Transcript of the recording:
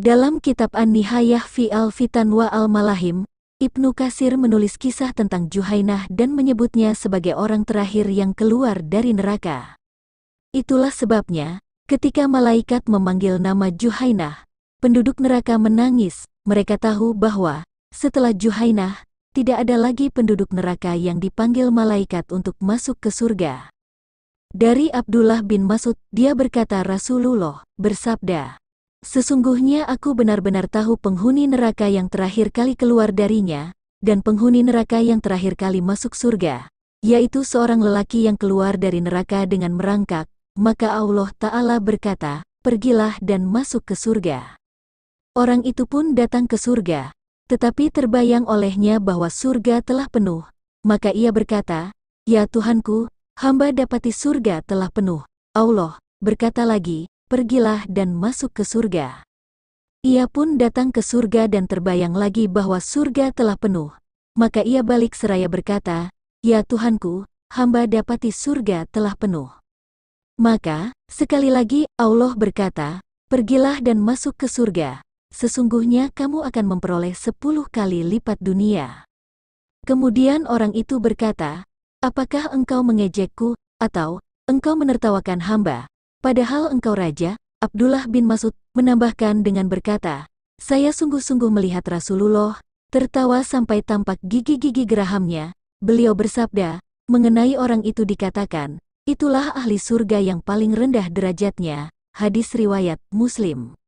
Dalam kitab An-Nihayah fi al-Fitan wa al-Malahim, Ibnu Kasir menulis kisah tentang Juhainah dan menyebutnya sebagai orang terakhir yang keluar dari neraka. Itulah sebabnya, ketika malaikat memanggil nama Juhainah, penduduk neraka menangis, mereka tahu bahwa, setelah Juhainah, tidak ada lagi penduduk neraka yang dipanggil malaikat untuk masuk ke surga. Dari Abdullah bin Masud, dia berkata Rasulullah bersabda, Sesungguhnya aku benar-benar tahu penghuni neraka yang terakhir kali keluar darinya, dan penghuni neraka yang terakhir kali masuk surga, yaitu seorang lelaki yang keluar dari neraka dengan merangkak, maka Allah Ta'ala berkata, pergilah dan masuk ke surga. Orang itu pun datang ke surga, tetapi terbayang olehnya bahwa surga telah penuh, maka ia berkata, Ya Tuhanku, hamba dapati surga telah penuh. Allah berkata lagi, pergilah dan masuk ke surga. Ia pun datang ke surga dan terbayang lagi bahwa surga telah penuh. Maka ia balik seraya berkata, Ya Tuhanku, hamba dapati surga telah penuh. Maka, sekali lagi Allah berkata, Pergilah dan masuk ke surga. Sesungguhnya kamu akan memperoleh sepuluh kali lipat dunia. Kemudian orang itu berkata, Apakah engkau mengejekku, atau engkau menertawakan hamba? Padahal engkau raja, Abdullah bin Masud menambahkan dengan berkata, saya sungguh-sungguh melihat Rasulullah tertawa sampai tampak gigi-gigi gerahamnya. Beliau bersabda, mengenai orang itu dikatakan, itulah ahli surga yang paling rendah derajatnya. Hadis riwayat Muslim.